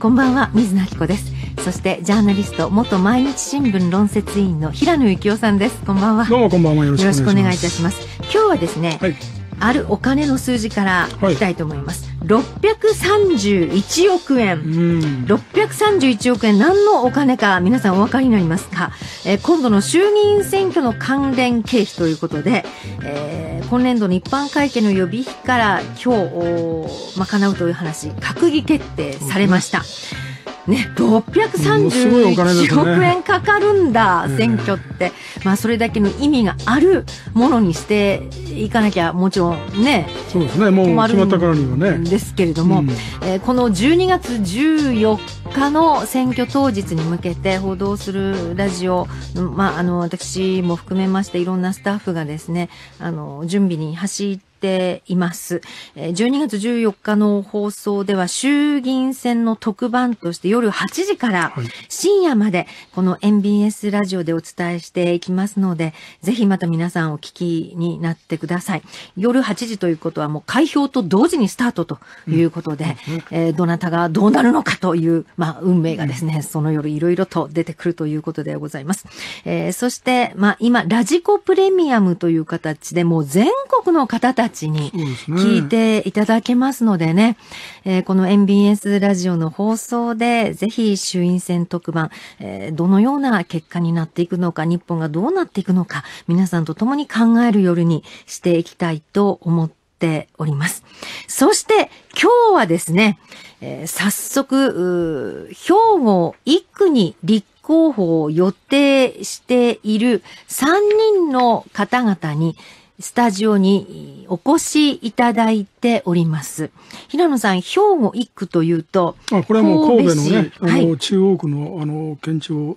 こんばんは水野明子ですそしてジャーナリスト元毎日新聞論説委員の平野幸男さんですこんばんはどうもこんばんはよろしくお願いいたします今日はですね、はい、あるお金の数字からいきたいと思います、はい631億円、うん、631億円何のお金か皆さんお分かりになりますか、えー、今度の衆議院選挙の関連経費ということで、えー、今年度の一般会計の予備費から今日賄うという話閣議決定されました。うんね、631億円かかるんだ、ね、選挙って、まあ、それだけの意味があるものにしていかなきゃもちろんねそうですねもう決まったからにはねですけれども、うん、えー、この12月14日の選挙当日に向けて報道するラジオ、まあ、あの私も含めましていろんなスタッフがですねあの準備に走ってています。12月14日の放送では衆議院選の特番として夜8時から深夜までこの m b s ラジオでお伝えしていきますので、ぜひまた皆さんお聞きになってください。夜8時ということはもう開票と同時にスタートということで、うん、えー、どなたがどうなるのかという、まあ、運命がですね、うん、その夜いろいろと出てくるということでございます。えー、そして、まあ、今、ラジコプレミアムという形でもう全国の方たちちに聞いていただけますのでね、で、ね、えー、この MBS ラジオの放送で、ぜひ衆院選特番、えー、どのような結果になっていくのか、日本がどうなっていくのか、皆さんと共に考える夜にしていきたいと思っております。そして今日はですね、えー、早速、兵庫1区に立候補を予定している3人の方々に、スタジオにお越しいただいております。平野さん、兵庫一区というと、あこれはもう神戸のね、あの、中央区のあの県庁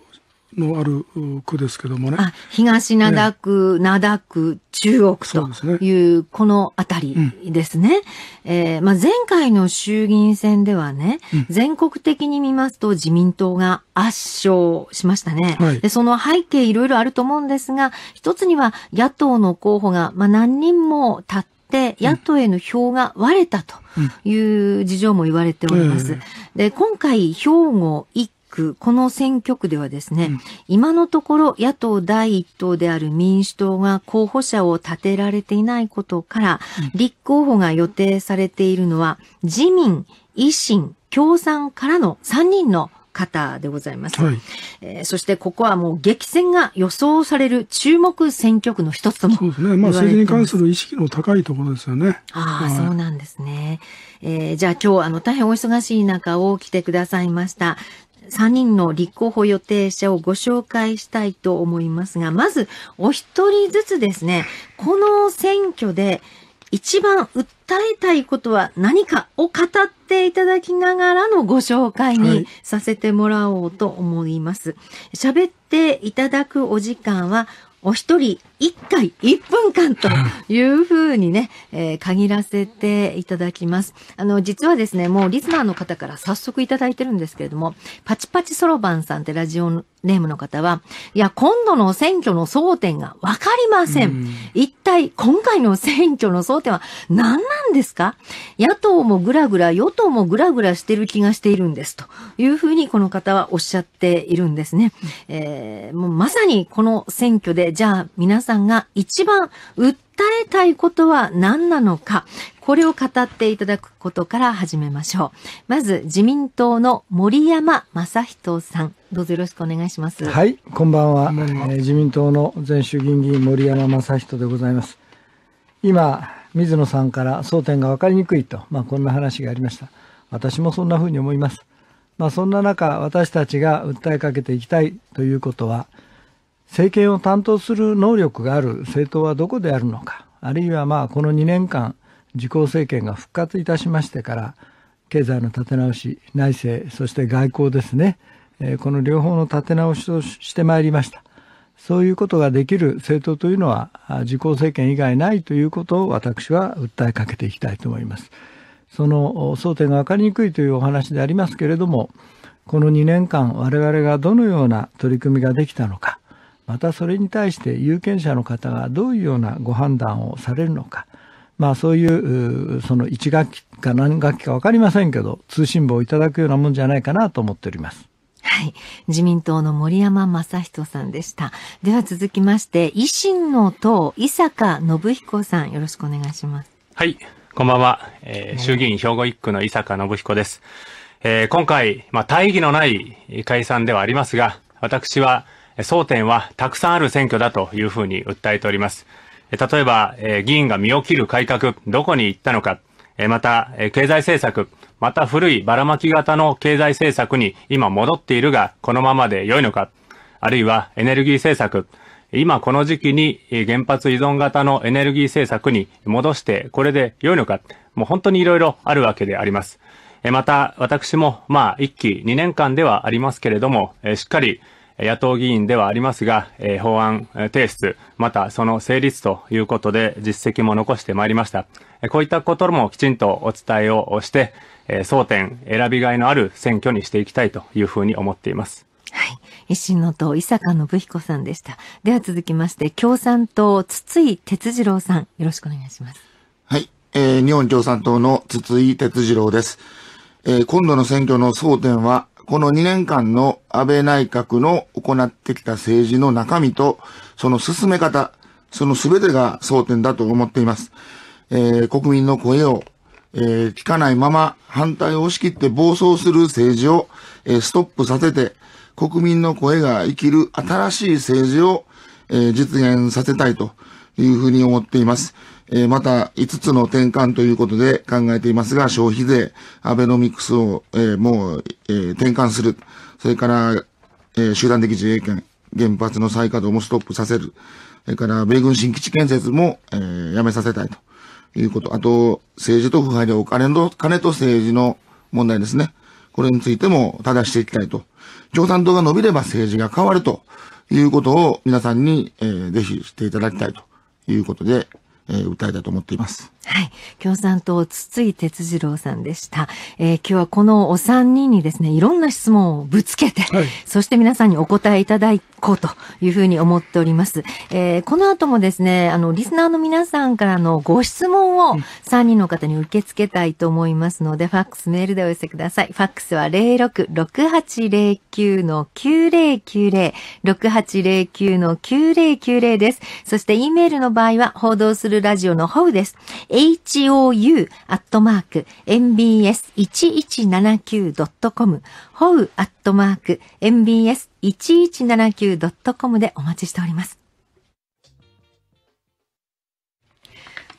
のある区ですけどもね。東灘区、灘区、中央区という、この辺りですね。えまあ、前回の衆議院選ではね、うん、全国的に見ますと自民党が圧勝しましたね。はい、でその背景いろいろあると思うんですが、一つには野党の候補が、まあ、何人も立って野党への票が割れたという事情も言われております。うん、で、今回、兵庫1区、この選挙区ではですね、うん、今のところ野党第一党である民主党が候補者を立てられていないことから、うん、立候補が予定されているのは、自民、維新、共産からの3人の方でございます、はい、えー、そしてここはもう激戦が予想される注目選挙区の一つともそうですね。まあ政治に関する意識の高いところですよね。ああ、はい、そうなんですね。えー、じゃあ今日あの大変お忙しい中を来てくださいました。3人の立候補予定者をご紹介したいと思いますが、まずお一人ずつですね、この選挙で一番訴えたいことは何かを語っていただきながらのご紹介にさせてもらおうと思います。喋、はい、っていただくお時間はお一人1回1分間というふうにね、えー、限らせていただきます。あの、実はですね、もうリスナーの方から早速いただいてるんですけれども、パチパチそろばんさんってラジオネームの方は、いや、今度の選挙の争点がわかりません。ん、一体、今回の選挙の争点は何なんですか野党もぐらぐら、与党もぐらぐらしてる気がしているんです。というふうに、この方はおっしゃっているんですね。えー、もうまさにこの選挙で、じゃあ皆さんが一番訴えたいことは何なのか、これを語っていただくことから始めましょう。まず、自民党の森山正人さん。どうぞよろしくお願いします。はい、こんばんは。えー、自民党の前衆議院議員森山正人でございます。今、水野さんから争点が分かりにくいと、まあ、こんな話がありました。私もそんなふうに思います。まあ、そんな中、私たちが訴えかけていきたいということは、政権を担当する能力がある政党はどこであるのか、あるいはまあこの2年間、自公政権が復活いたしましてから、経済の立て直し、内政、そして外交ですね、えー、この両方の立て直しとしてまいりました。そういうことができる政党というのは、自公政権以外ないということを私は訴えかけていきたいと思います。その争点が分かりにくいというお話でありますけれども、この2年間、我々がどのような取り組みができたのか、またそれに対して有権者の方がどういうようなご判断をされるのか、まあそういう、その1学期か何学期か分かりませんけど、通信簿をいただくようなもんじゃないかなと思っております。はい。自民党の森山正人さんでした。では続きまして、維新の党、伊坂信彦さん、よろしくお願いします。はい。こんばんは。えー、衆議院兵庫一区の伊坂信彦です。えー、今回、まあ、大義のない解散ではありますが、私は争点はたくさんある選挙だというふうに訴えております。例えば、議員が身を切る改革、どこに行ったのか、また、経済政策、また古いばらまき型の経済政策に今戻っているが、このままで良いのか、あるいはエネルギー政策、今この時期に原発依存型のエネルギー政策に戻して、これで良いのか、もう本当に色々あるわけであります。また、私も、まあ、1期2年間ではありますけれども、しっかり野党議員ではありますが、え法案提出、またその成立ということで実績も残してまいりました。こういったこともきちんとお伝えをして、え争点、選びがいのある選挙にしていきたいというふうに思っています。はい。維新の党、伊坂信彦さんでした。では続きまして、共産党、筒井哲次郎さん、よろしくお願いします。はい。えー、日本共産党の筒井哲次郎です。えー、今度の選挙の争点は、この2年間の安倍内閣の行ってきた政治の中身と、その進め方、その全てが争点だと思っています。えー、国民の声を、えー、聞かないまま反対を押し切って暴走する政治を、えー、ストップさせて、国民の声が生きる新しい政治を、えー、実現させたいというふうに思っています。えー、また5つの転換ということで考えていますが、消費税、アベノミクスを、えー、もう、えー、転換する。それから、えー、集団的自衛権、原発の再稼働もストップさせる。それから、米軍新基地建設も、えー、やめさせたいということ。あと、政治と腐敗でお金の、金と政治の問題ですね。これについても正していきたいと。共産党が伸びれば政治が変わるということを皆さんに、えー、ぜひしていただきたいということでえー、歌えたと思っています。はい。共産党、筒井哲次郎さんでした。えー、今日はこのお三人にですね、いろんな質問をぶつけて、はい、そして皆さんにお答えいただこうというふうに思っております。えー、この後もですね、あの、リスナーの皆さんからのご質問を三人の方に受け付けたいと思いますので、うん、ファックス、メールでお寄せください。ファックスは066809-9090、6809-9090です。そして、E メールの場合は、報道するラジオのホウです。hou.mbs1179.com、ほう .mbs1179.com でお待ちしております。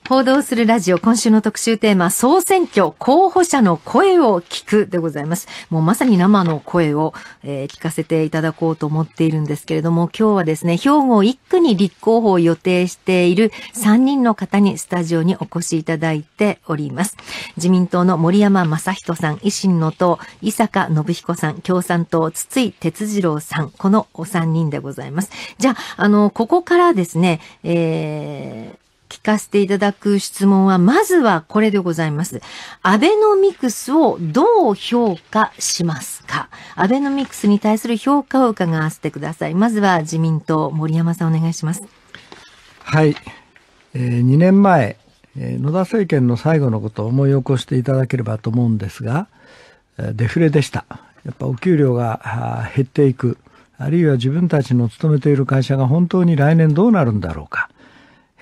報道するラジオ、今週の特集テーマ、総選挙、候補者の声を聞くでございます。もうまさに生の声を、えー、聞かせていただこうと思っているんですけれども、今日はですね、兵庫1区に立候補を予定している3人の方にスタジオにお越しいただいております。自民党の森山正人さん、維新の党、伊坂信彦さん、共産党、筒井哲次郎さん、このお3人でございます。じゃあ、あの、ここからですね、えー、聞かせていただく質問は、まずはこれでございます。アベノミクスをどう評価しますかアベノミクスに対する評価を伺わせてください。まずは自民党、森山さんお願いします。はい。えー、2年前、えー、野田政権の最後のことを思い起こしていただければと思うんですが、デフレでした。やっぱお給料が減っていく。あるいは自分たちの勤めている会社が本当に来年どうなるんだろうか。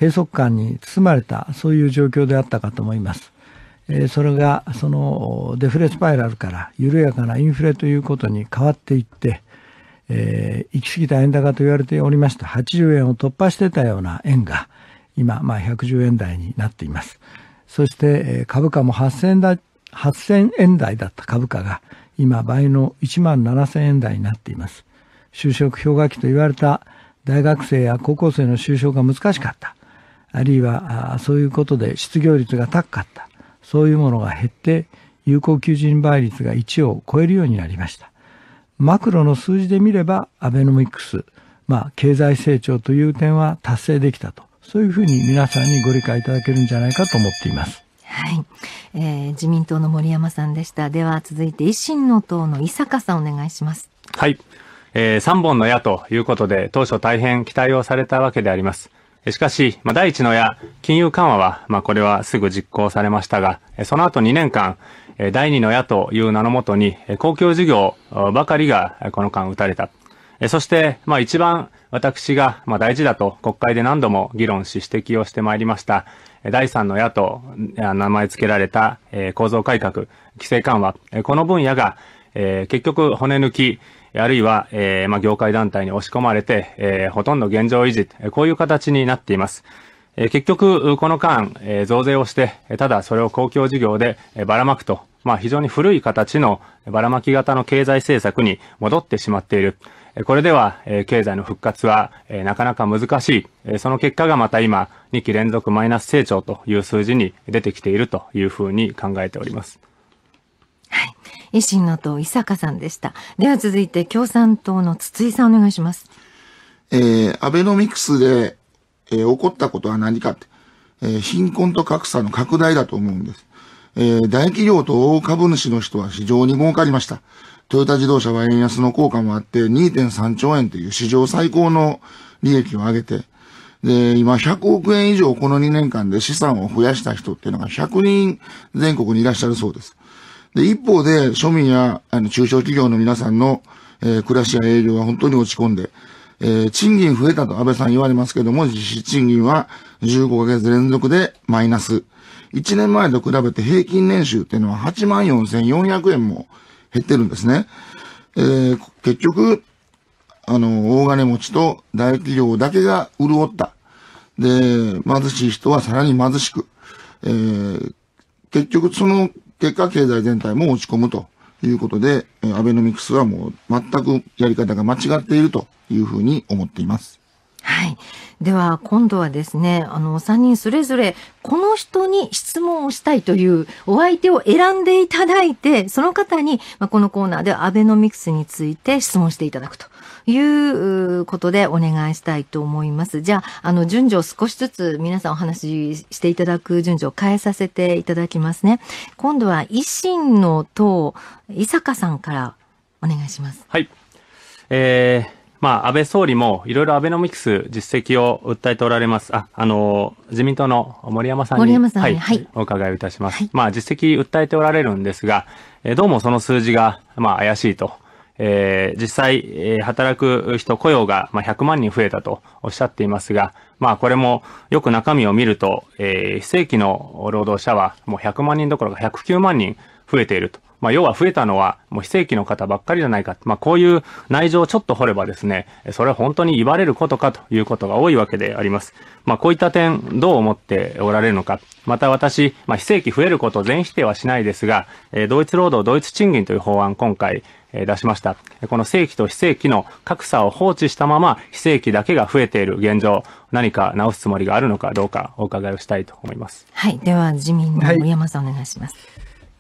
閉塞感に包まれた、そういう状況であったかと思います。えー、それが、そのデフレスパイラルから緩やかなインフレということに変わっていって、えー、行き過ぎた円高と言われておりました80円を突破してたような円が、今、まあ、110円台になっています。そして、えー、株価も8000円台、8000円台だった株価が、今、倍の1万7000円台になっています。就職氷河期と言われた大学生や高校生の就職が難しかった。あるいはそういうことで失業率が高かった、そういうものが減って、有効求人倍率が1を超えるようになりました。マクロの数字で見れば、アベノミクス、まあ、経済成長という点は達成できたと、そういうふうに皆さんにご理解いただけるんじゃないかと思っています。はい、えー、自民党の森山さんでした。では続いて維新の党の伊坂さんお願いします。はい、えー、3本の矢ということで当初大変期待をされたわけであります。しかし、まあ、第一の矢、金融緩和は、まあ、これはすぐ実行されましたが、その後2年間、第二の矢という名のもとに、公共事業ばかりがこの間打たれた。そして、まあ、一番私が、まあ、大事だと国会で何度も議論し指摘をしてまいりました。第三の矢と名前付けられた構造改革、規制緩和、この分野が結局骨抜き、あるいは、えー、まあ、業界団体に押し込まれて、えー、ほとんど現状維持、こういう形になっています。えー、結局、この間、えー、増税をして、ただそれを公共事業でばらまくと、まあ、非常に古い形のばらまき型の経済政策に戻ってしまっている。これでは、え経済の復活はえなかなか難しい。その結果がまた今、2期連続マイナス成長という数字に出てきているというふうに考えております。はい。維新の党、伊坂さんでした。では続いて、共産党の筒井さんお願いします。えー、アベノミクスで、えー、起こったことは何かって、えー、貧困と格差の拡大だと思うんです。えー、大企業と大株主の人は非常に儲かりました。トヨタ自動車は円安の効果もあって2.3兆円という史上最高の利益を上げて、で、今100億円以上この2年間で資産を増やした人っていうのが100人全国にいらっしゃるそうです。で、一方で、庶民や、あの、中小企業の皆さんの、えー、暮らしや営業は本当に落ち込んで、えー、賃金増えたと安倍さん言われますけども、実施賃金は15ヶ月連続でマイナス。1年前と比べて平均年収っていうのは84,400円も減ってるんですね。えー、結局、あの、大金持ちと大企業だけが潤った。で、貧しい人はさらに貧しく。えー、結局その結果経済全体も落ち込むということで、えアベノミクスはもう全くやり方が間違っているというふうに思っています。はい。では、今度はですね、あの、三人それぞれ、この人に質問をしたいというお相手を選んでいただいて、その方に、まあ、このコーナーでアベノミクスについて質問していただくということでお願いしたいと思います。じゃあ、あの、順序を少しずつ皆さんお話ししていただく順序を変えさせていただきますね。今度は維新の党、伊坂さんからお願いします。はい。えー、まあ、安倍総理もいろいろアベノミクス実績を訴えておられます。あ、あの、自民党の森山さんに、んははい、お伺いをいたします。はい、まあ、実績訴えておられるんですが、えどうもその数字が、まあ、怪しいとえー、実際、え働く人雇用が、ま100万人増えたとおっしゃっていますが、まあこれもよく中身を見ると、えー、非正規の労働者はもう100万人どころか109万人増えていると。まあ、要は増えたのは、もう非正規の方ばっかりじゃないか。まあ、こういう内情をちょっと掘ればですね、それは本当に言われることかということが多いわけであります。まあ、こういった点、どう思っておられるのか。また私、まあ、非正規増えることを全否定はしないですが、え同一労働同一賃金という法案、今回、出しました。この正規と非正規の格差を放置したまま、非正規だけが増えている現状、何か直すつもりがあるのかどうか、お伺いをしたいと思います。はい。では、自民の森山さん、お願いします。はい、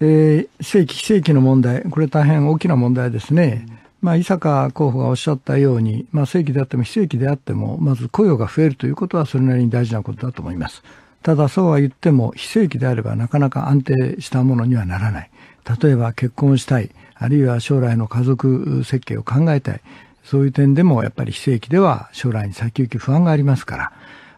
えー、正規、非正規の問題、これ大変大きな問題ですね。うんまあ、伊坂候補がおっしゃったように、まあ、正規であっても非正規であっても、まず雇用が増えるということはそれなりに大事なことだと思います。ただそうは言っても、非正規であればなかなか安定したものにはならない。例えば結婚したい。あるいは将来の家族設計を考えたい、そういう点でもやっぱり非正規では将来に先行き不安がありますから、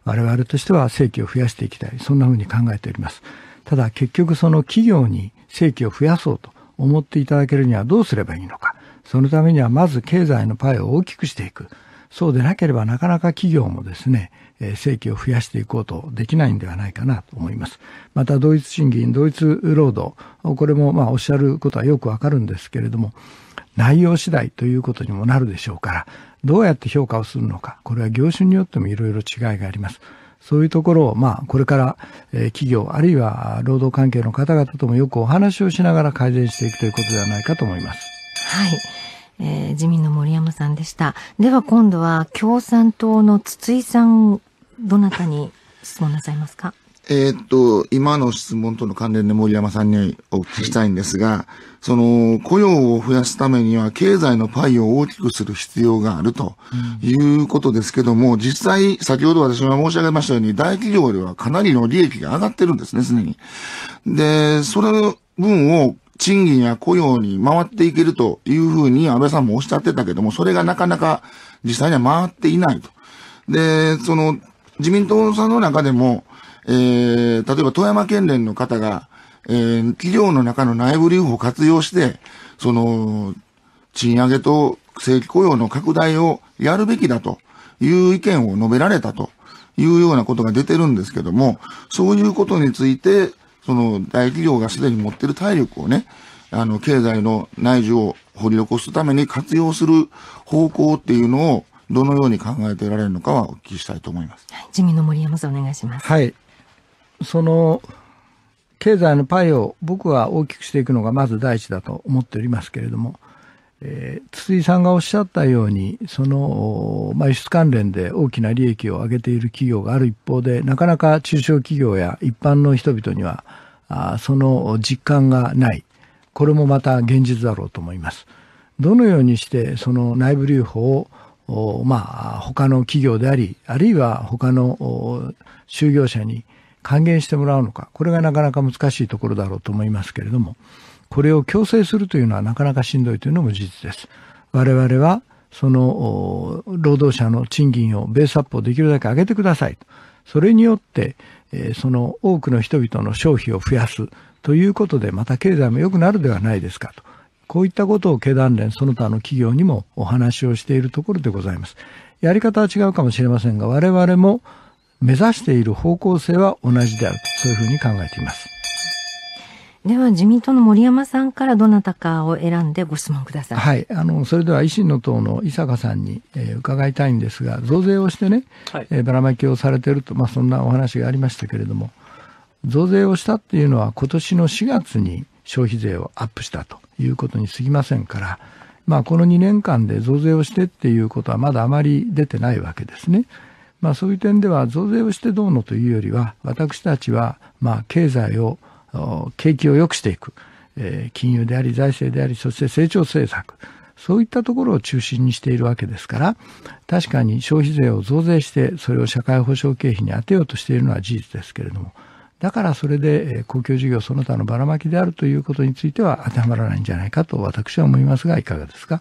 我々としては正規を増やしていきたい、そんなふうに考えております。ただ結局その企業に正規を増やそうと思っていただけるにはどうすればいいのか。そのためにはまず経済のパイを大きくしていく。そうでなければなかなか企業もですね、え正規を増やしていこうとできないんではないかなと思います。また同一賃金、同一労働、これもまあおっしゃることはよくわかるんですけれども、内容次第ということにもなるでしょうから、どうやって評価をするのか、これは業種によってもいろいろ違いがあります。そういうところを、まあ、これから、え企業、あるいは労働関係の方々ともよくお話をしながら改善していくということではないかと思います。はい。えー、自民の森山さんでした。では今度は共産党の筒井さん、どなたに質問なさいますかえっと、今の質問との関連で森山さんにお聞きしたいんですが、はい、その、雇用を増やすためには経済のパイを大きくする必要があるということですけども、うん、実際、先ほど私が申し上げましたように、大企業ではかなりの利益が上がってるんですね、すでに。で、それ分を賃金や雇用に回っていけるというふうに安倍さんもおっしゃってたけども、それがなかなか実際には回っていないと。で、その、自民党さんの中でも、えー、例えば富山県連の方が、えー、企業の中の内部留保を活用して、その、賃上げと正規雇用の拡大をやるべきだという意見を述べられたというようなことが出てるんですけども、そういうことについて、その大企業がすでに持ってる体力をね、あの、経済の内需を掘り起こすために活用する方向っていうのを、どのように考えていられるのかはお聞きしたいと思います。自民の森山さんお願いします。はい。その、経済のパイを僕は大きくしていくのがまず第一だと思っておりますけれども、筒井さんがおっしゃったように、その、まあ、輸出関連で大きな利益を上げている企業がある一方で、なかなか中小企業や一般の人々には、あその実感がない。これもまた現実だろうと思います。どのようにして、その内部留保を、まあ、他の企業であり、あるいは他の就業者に還元してもらうのか、これがなかなか難しいところだろうと思いますけれども、これを強制するというのはなかなかしんどいというのも事実です。我々はその労働者の賃金をベースアップをできるだけ上げてくださいと。それによって、えその多くの人々の消費を増やすということで、また経済も良くなるではないですかと。こういったことを経団連その他の企業にもお話をしているところでございます。やり方は違うかもしれませんが、我々も目指している方向性は同じであると、そういうふうに考えています。では自民党の森山さんからどなたかを選んでご質問ください。はい、あのそれでは維新の党の伊坂さんに、えー、伺いたいんですが、増税をしてね、はい、えー、ばらまきをされていると、まあそんなお話がありましたけれども、増税をしたっていうのは今年の4月に消費税をアップしたということにすぎませんから、まあこの2年間で増税をしてっていうことはまだあまり出てないわけですね。まあそういう点では増税をしてどうのというよりは、私たちはまあ経済を景気を良くしていく、えー、金融であり財政であり、そして成長政策、そういったところを中心にしているわけですから、確かに消費税を増税して、それを社会保障経費に充てようとしているのは事実ですけれども、だからそれで公共事業その他のばらまきであるということについては当てはまらないんじゃないかと私は思いますが、いかがですか。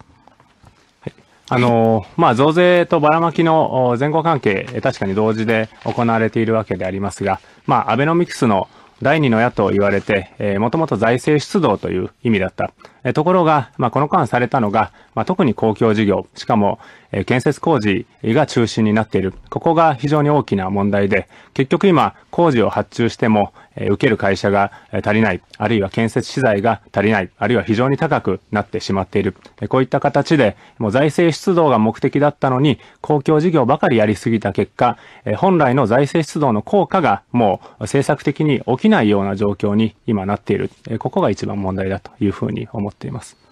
あの、まあ、増税とばらまきの前後関係、確かに同時で行われているわけでありますが、まあ、アベノミクスの第二の矢と言われて、えもともと財政出動という意味だった。えところが、まあ、この間されたのが、まあ、特に公共事業、しかも、え建設工事が中心になっている。ここが非常に大きな問題で、結局今、工事を発注しても、え受ける会社が足りない、あるいは建設資材が足りない、あるいは非常に高くなってしまっている。えこういった形で、もう財政出動が目的だったのに、公共事業ばかりやりすぎた結果、え本来の財政出動の効果がもう政策的に起きないような状況に今なっている。えここが一番問題だというふうに思っています。っています。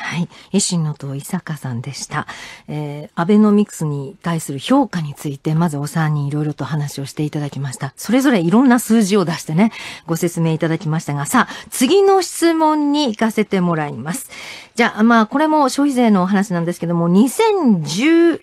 はい。維新の党、伊坂さんでした。えー、アベノミクスに対する評価について、まずお三人いろいろと話をしていただきました。それぞれいろんな数字を出してね、ご説明いただきましたが、さあ、次の質問に行かせてもらいます。じゃあ、まあ、これも消費税のお話なんですけども、2017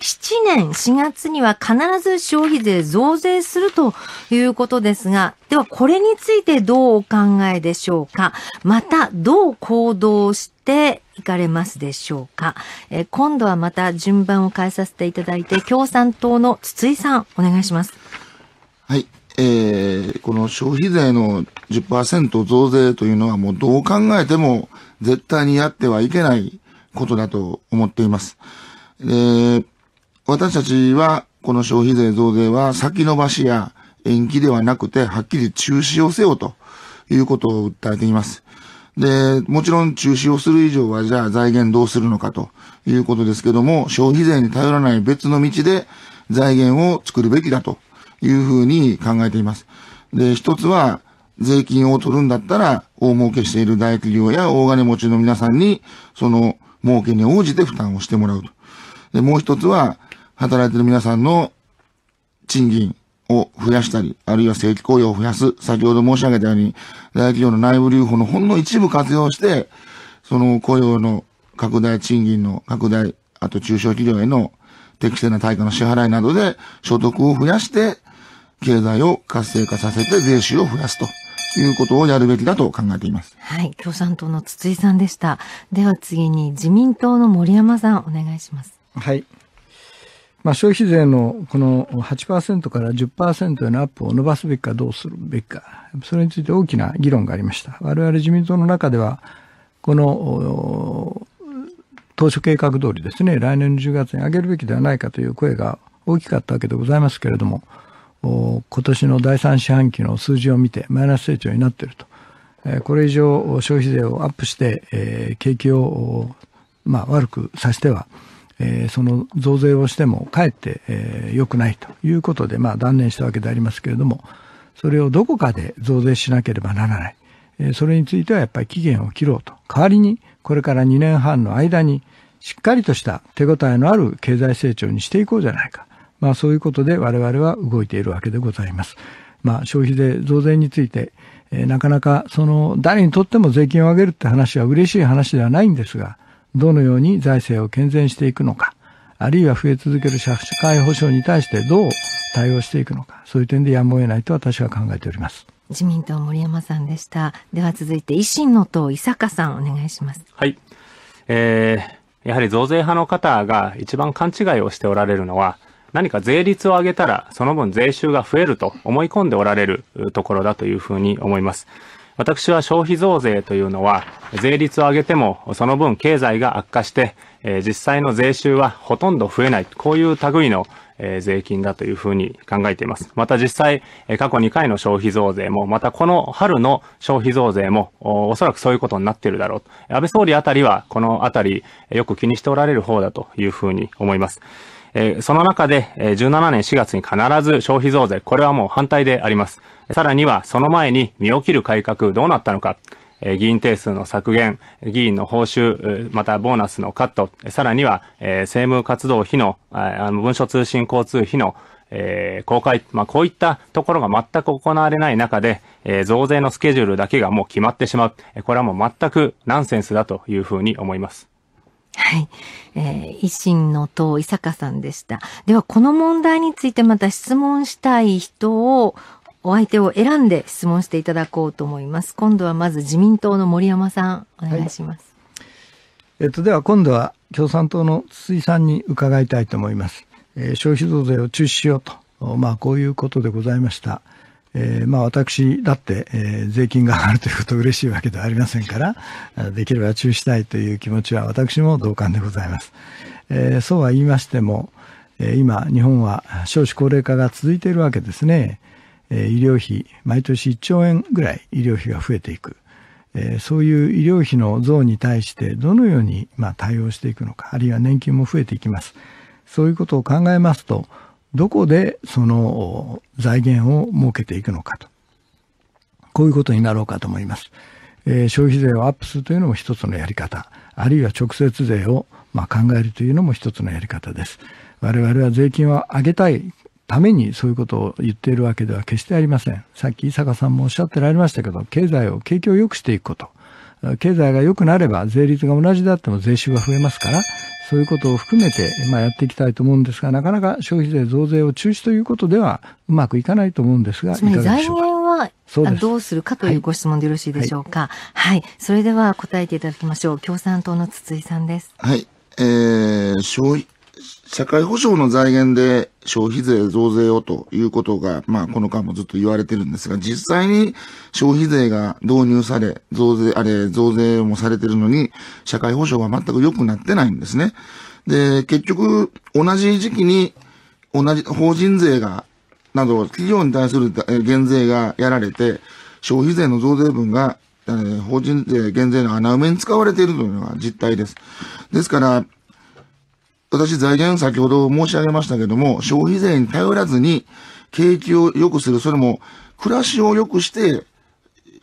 年4月には必ず消費税増税するということですが、では、これについてどうお考えでしょうかまた、どう行動して、て行かれますでしょうか。えー、今度はまた順番を変えさせていただいて、共産党の筒井さん、お願いします。はい。えー、この消費税の10%増税というのはもうどう考えても絶対にやってはいけないことだと思っています。えー、私たちはこの消費税増税は先延ばしや延期ではなくてはっきり中止をせよということを訴えています。で、もちろん中止をする以上は、じゃあ財源どうするのかということですけども、消費税に頼らない別の道で財源を作るべきだというふうに考えています。で、一つは、税金を取るんだったら、大儲けしている大企業や大金持ちの皆さんに、その儲けに応じて負担をしてもらうと。で、もう一つは、働いている皆さんの賃金、を増やしたり、あるいは正規雇用を増やす、先ほど申し上げたように、大企業の内部留保のほんの一部活用して、その雇用の拡大、賃金の拡大、あと中小企業への適正な対価の支払いなどで所得を増やして、経済を活性化させて税収を増やすということをやるべきだと考えています。はい、共産党の筒井さんでした。では次に自民党の森山さんお願いします。はい。まあ、消費税のこの8%から10%へのアップを伸ばすべきかどうするべきか、それについて大きな議論がありました。我々自民党の中では、この当初計画通りですね、来年の10月に上げるべきではないかという声が大きかったわけでございますけれども、今年の第3四半期の数字を見て、マイナス成長になっていると。これ以上消費税をアップして、景気をまあ悪くさせては、えー、その増税をしてもかえって、えー、良くないということで、まあ、断念したわけでありますけれども、それをどこかで増税しなければならない。えー、それについてはやっぱり期限を切ろうと。代わりに、これから2年半の間に、しっかりとした手応えのある経済成長にしていこうじゃないか。まあ、そういうことで我々は動いているわけでございます。まあ、消費税増税について、えー、なかなかその誰にとっても税金を上げるって話は嬉しい話ではないんですが、どのように財政を健全していくのか、あるいは増え続ける社会保障に対してどう対応していくのか、そういう点でやむを得ないと私は考えております。自民党森山さんでした。では続いて維新の党伊坂さんお願いします。はい。えー、やはり増税派の方が一番勘違いをしておられるのは、何か税率を上げたらその分税収が増えると思い込んでおられるところだというふうに思います。私は消費増税というのは、税率を上げても、その分経済が悪化して、実際の税収はほとんど増えない。こういう類の税金だというふうに考えています。また実際、過去2回の消費増税も、またこの春の消費増税もお、そらくそういうことになっているだろう安倍総理あたりは、このあたり、よく気にしておられる方だというふうに思います。えー、その中で、えー、17年4月に必ず消費増税、これはもう反対であります。さらには、その前に身を切る改革、どうなったのか。え議員定数の削減、議員の報酬、またボーナスのカット、さらには、え政務活動費の、あの文書通信交通費の、え公開、まあ、こういったところが全く行われない中で、え増税のスケジュールだけがもう決まってしまう。これはもう全くナンセンスだというふうに思います。はい。えー、維新の党、伊坂さんでした。では、この問題についてまた質問したい人を、お相手を選んで質問していただこうと思います。今度はまず自民党の森山さん、お願いします。はい、えっと、では今度は共産党の筒井さんに伺いたいと思います。えー、消費増税を中止しようと、まあ、こういうことでございました。えー、まあ私だって、えー、税金が上がるということ嬉しいわけではありませんから、できれば中止したいという気持ちは私も同感でございます。えー、そうは言いましても、えー、今日本は少子高齢化が続いているわけですね。えー、医療費、毎年1兆円ぐらい医療費が増えていく。えー、そういう医療費の増に対してどのようにまあ対応していくのか、あるいは年金も増えていきます。そういうことを考えますと、どこでその財源を設けていくのかと。こういうことになろうかと思います。えー、消費税をアップするというのも一つのやり方。あるいは直接税をま考えるというのも一つのやり方です。我々は税金を上げたいためにそういうことを言っているわけでは決してありません。さっき伊坂さんもおっしゃってられましたけど、経済を、景気を良くしていくこと。経済が良くなれば税率が同じであっても税収は増えますから、そういうことを含めて、まあ、やっていきたいと思うんですが、なかなか消費税増税を中止ということではうまくいかないと思うんですが、いかがでしょうか。はどうするかというご質問でよろしいでしょうか、はい、はいはい、それでは答えていただきましょう共産党の筒井さんですはい、えー、消費社会保障の財源で消費税増税をということが、まあ、この間もずっと言われてるんですが、実際に消費税が導入され、増税、あれ、増税もされてるのに、社会保障は全く良くなってないんですね。で、結局、同じ時期に、同じ、法人税が、など、企業に対する減税がやられて、消費税の増税分が、え法人税減税の穴埋めに使われているというのが実態です。ですから、私財源先ほど申し上げましたけども、消費税に頼らずに、景気を良くする、それも暮らしを良くして、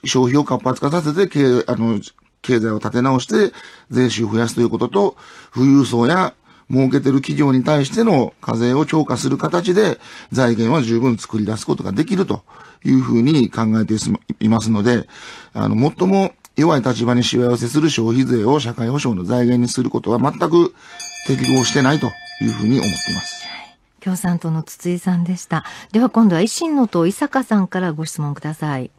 消費を活発化させて、経あの経済を立て直して、税収を増やすということと、富裕層や儲けてる企業に対しての課税を強化する形で、財源は十分作り出すことができるというふうに考えていますので、あの、最も弱い立場にしわ寄せする消費税を社会保障の財源にすることは全く適合してないというふうに思っています。共産党の筒井さんでした。では今度は維新の党、伊坂さんからご質問ください。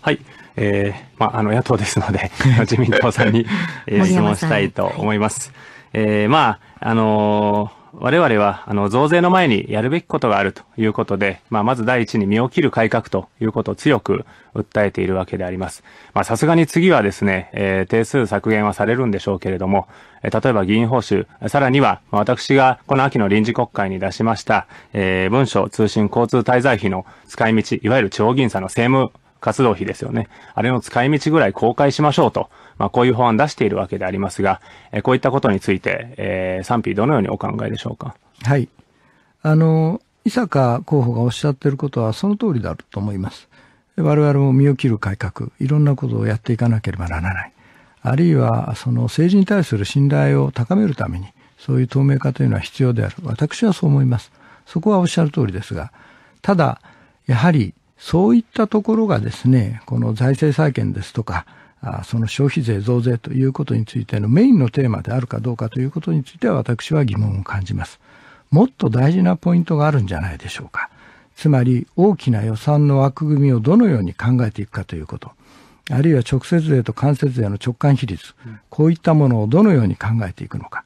はい。えー、まあ、あの、野党ですので、自民党さんに、えー、質問したいと思います。はい、えー、まあ、あのー我々は、あの、増税の前にやるべきことがあるということで、まあ、まず第一に身を切る改革ということを強く訴えているわけであります。まあ、さすがに次はですね、えー、定数削減はされるんでしょうけれども、えー、例えば議員報酬、さらには、私がこの秋の臨時国会に出しました、えー、文書通信交通滞在費の使い道、いわゆる地方議員さんの政務活動費ですよね。あれの使い道ぐらい公開しましょうとまあ、こういう法案出しているわけでありますが、えこういったことについて、えー、賛否どのようにお考えでしょうか。はい。あの、伊坂候補がおっしゃっていることはその通りだと思います。我々も身を切る改革、いろんなことをやっていかなければならない。あるいは、その政治に対する信頼を高めるために、そういう透明化というのは必要である。私はそう思います。そこはおっしゃる通りですが、ただ、やはり、そういったところがですね、この財政再建ですとか、その消費税増税ということについてのメインのテーマであるかどうかということについては私は疑問を感じます。もっと大事なポイントがあるんじゃないでしょうか。つまり大きな予算の枠組みをどのように考えていくかということ。あるいは直接税と間接税の直間比率。こういったものをどのように考えていくのか。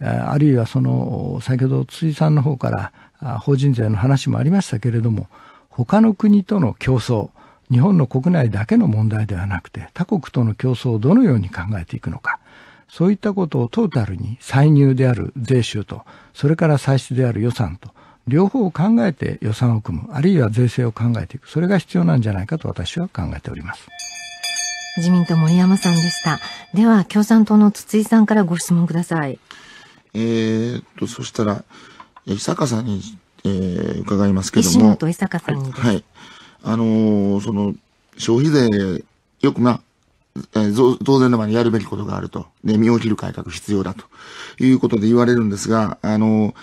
あるいはその、先ほど辻さんの方から法人税の話もありましたけれども、他の国との競争、日本の国内だけの問題ではなくて他国との競争をどのように考えていくのかそういったことをトータルに歳入である税収とそれから歳出である予算と両方を考えて予算を組むあるいは税制を考えていくそれが必要なんじゃないかと私は考えております。自民党森山さんでした。では、共産党の筒井さんからご質問ください。えー、っと、そしたら、伊坂さんに、えー、伺いますけども。石本伊坂さんに、はい、はい。あのー、その、消費税、よくな、え当然の前にやるべきことがあると。で、身を切る改革必要だということで言われるんですが、あの、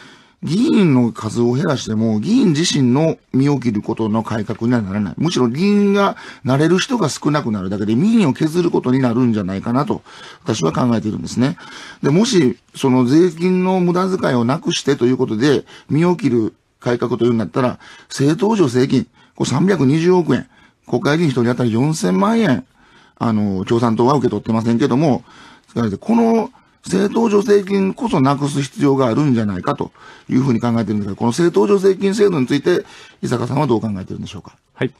議員の数を減らしても、議員自身の身を切ることの改革にはならない。むしろ議員がなれる人が少なくなるだけで、民意を削ることになるんじゃないかなと、私は考えているんですね。で、もし、その税金の無駄遣いをなくしてということで、身を切る改革というんだったら、政党助成金、これ320億円、国会議員一人当たり4000万円、あの、共産党は受け取ってませんけども、この政党助成金こそなくす必要があるんじゃないかというふうに考えてるんですが、この政党助成金制度について、伊坂さんはどう考えているんでしょうか。はい。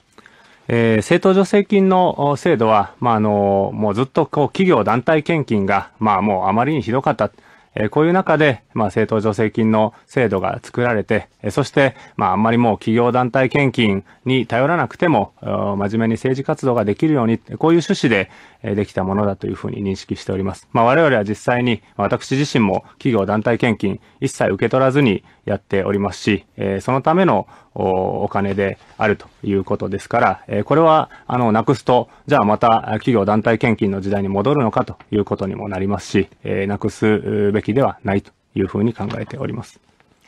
えー、政党助成金の制度は、まあ、あの、もうずっとこう企業団体献金が、まあ、もうあまりにひどかった。えこういう中で、まあ、政党助成金の制度が作られて、えそして、まあ、あんまりもう企業団体献金に頼らなくても、真面目に政治活動ができるように、こういう趣旨で、できたものだというふうに認識しております。まあ、我々は実際に私自身も企業団体献金一切受け取らずにやっておりますし、そのためのお金であるということですから、これはあのなくすと、じゃあまた企業団体献金の時代に戻るのかということにもなりますし、なくすべきではないというふうに考えております。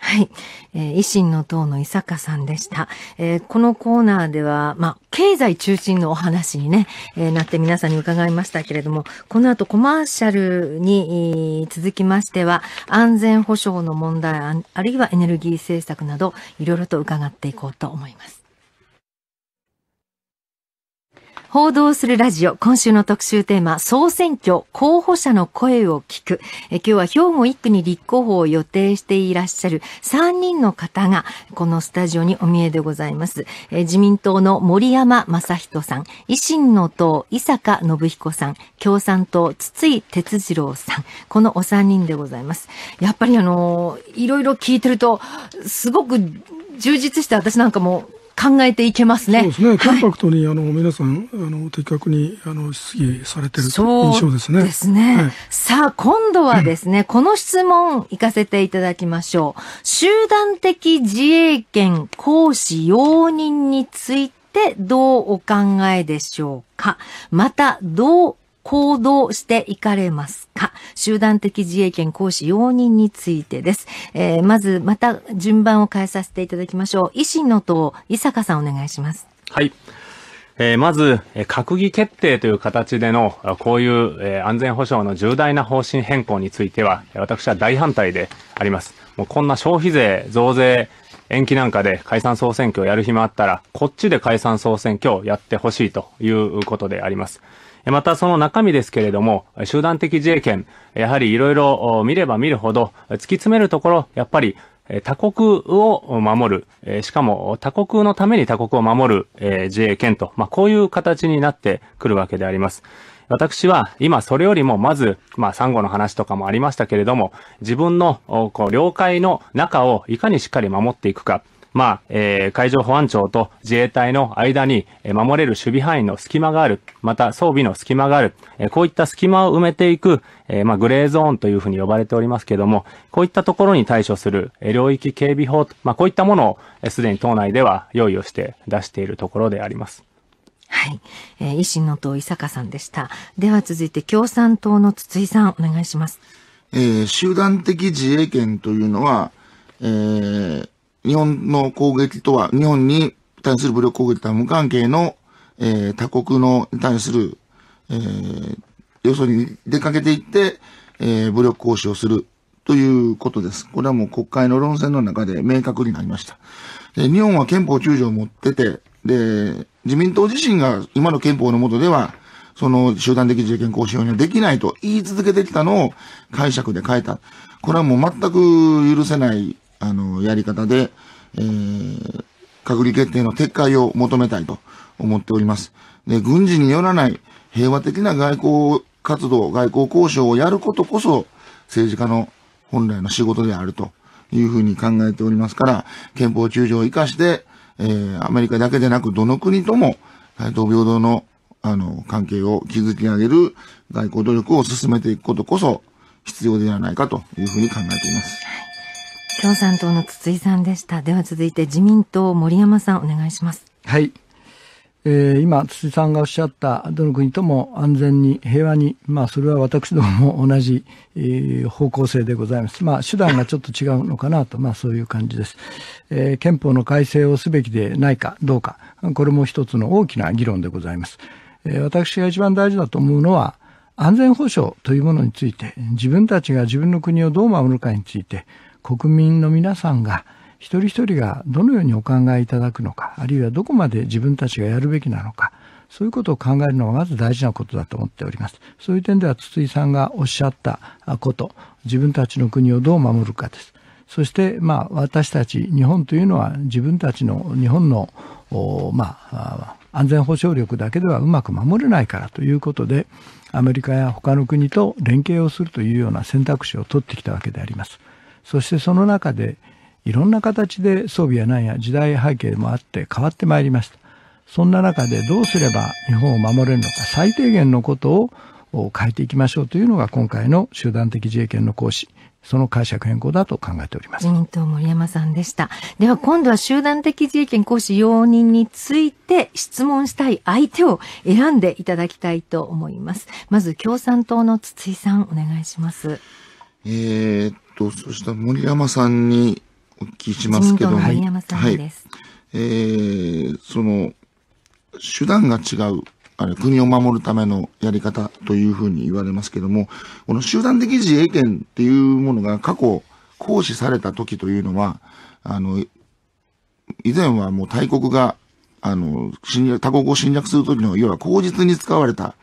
はい。えー、維新の党の伊坂さんでした。えー、このコーナーでは、まあ、経済中心のお話にね、えー、なって皆さんに伺いましたけれども、この後コマーシャルに、続きましては、安全保障の問題あ、あるいはエネルギー政策など、いろいろと伺っていこうと思います。報道するラジオ、今週の特集テーマ、総選挙、候補者の声を聞く。え今日は兵庫一区に立候補を予定していらっしゃる3人の方が、このスタジオにお見えでございます。え自民党の森山正人さん、維新の党、伊坂信彦さん、共産党、筒井哲次郎さん、このお3人でございます。やっぱりあのいろいろ聞いてると、すごく充実して私なんかも考えていけますね。そうですね。コンパクトに、はい、あの、皆さん、あの、的確に、あの、質疑されてる印象ですね。ですね。はい、さあ、今度はですね、この質問、行かせていただきましょう。集団的自衛権行使容認について、どうお考えでしょうかまた、どう行動していかれますか集団的自衛権行使容認についてです。えー、まず、また順番を変えさせていただきましょう。維新の党、伊坂さんお願いします。はい。えー、まず、え閣議決定という形での、こういう、え安全保障の重大な方針変更については、私は大反対であります。もうこんな消費税、増税、延期なんかで解散総選挙をやる暇あったら、こっちで解散総選挙をやってほしいということであります。またその中身ですけれども、集団的自衛権、やはりいろいろ見れば見るほど、突き詰めるところ、やっぱり他国を守る、しかも他国のために他国を守る自衛権と、まあ、こういう形になってくるわけであります。私は今それよりもまず、まあ、サンゴの話とかもありましたけれども、自分のこう領海の中をいかにしっかり守っていくか、まあ、えー、海上保安庁と自衛隊の間に守れる守備範囲の隙間がある、また装備の隙間がある、えこういった隙間を埋めていく、えまあ、グレーゾーンというふうに呼ばれておりますけれども、こういったところに対処するえ領域警備法、まあ、こういったものをすでに党内では用意をして出しているところであります。はい。えー、維新の党、伊坂さんでした。では続いて共産党の筒井さん、お願いします。えー、集団的自衛権というのは、えー、日本の攻撃とは、日本に対する武力攻撃とは無関係の、えー、他国のに対する、えー、要するに出かけていって、えー、武力行使をするということです。これはもう国会の論戦の中で明確になりました。で日本は憲法9条を持ってて、で、自民党自身が今の憲法の下では、その集団的自衛権行使用にはできないと言い続けてきたのを解釈で変えた。これはもう全く許せないあの、やり方で、えー、閣議決定の撤回を求めたいと思っております。で、軍事によらない平和的な外交活動、外交交渉をやることこそ、政治家の本来の仕事であるというふうに考えておりますから、憲法中条を活かして、えー、アメリカだけでなくどの国とも、対等平等の、あの、関係を築き上げる外交努力を進めていくことこそ必要ではないかというふうに考えています。共産党の筒井さんでした。では続いて自民党森山さんお願いします。はい。えー、今、筒井さんがおっしゃった、どの国とも安全に、平和に、まあ、それは私どもも同じ、えー、方向性でございます。まあ、手段がちょっと違うのかなと、まあ、そういう感じです。えー、憲法の改正をすべきでないかどうか、これも一つの大きな議論でございます。えー、私が一番大事だと思うのは、安全保障というものについて、自分たちが自分の国をどう守るかについて、国民の皆さんが一人一人がどのようにお考えいただくのか、あるいはどこまで自分たちがやるべきなのか、そういうことを考えるのがまず大事なことだと思っております。そういう点では筒井さんがおっしゃったこと、自分たちの国をどう守るかです。そして、まあ、私たち、日本というのは自分たちの日本の、まあ、安全保障力だけではうまく守れないからということで、アメリカや他の国と連携をするというような選択肢を取ってきたわけであります。そしてその中でいろんな形で装備やなんや時代背景もあって変わってまいりました。そんな中でどうすれば日本を守れるのか最低限のことを変えていきましょうというのが今回の集団的自衛権の行使その解釈変更だと考えております。自民党森山さんでした。では今度は集団的自衛権行使容認について質問したい相手を選んでいただきたいと思います。まず共産党の筒井さんお願いします。えー、と、そしたら森山さんにお聞きしますけども、はい、はい、えー、その、手段が違う、あれ、国を守るためのやり方というふうに言われますけども、この集団的自衛権っていうものが過去行使された時というのは、あの、以前はもう大国が、あの、侵略、他国を侵略するときの、要は口実に使われた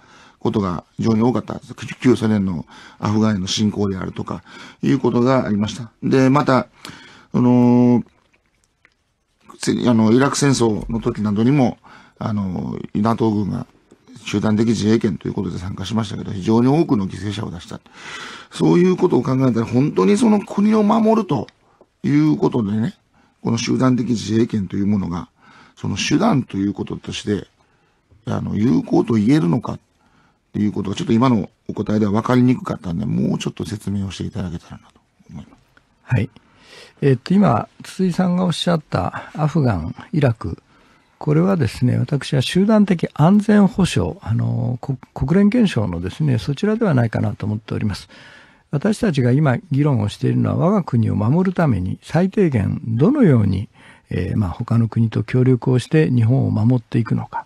ことが非常に多かった旧ソ連のアフガンへの侵攻であるとか、いうことがありました。で、また、あの、あの、イラク戦争の時などにも、あの、NATO 軍が集団的自衛権ということで参加しましたけど、非常に多くの犠牲者を出した。そういうことを考えたら、本当にその国を守るということでね、この集団的自衛権というものが、その手段ということとして、あの、有効と言えるのかっていうことがちょっと今のお答えでは分かりにくかったんで、もうちょっと説明をしていただけたらなと思います。はい。えー、っと、今、筒井さんがおっしゃったアフガン、イラク、これはですね、私は集団的安全保障、あの、国連憲章のですね、そちらではないかなと思っております。私たちが今議論をしているのは我が国を守るために最低限どのように、えー、まあ他の国と協力をして日本を守っていくのか。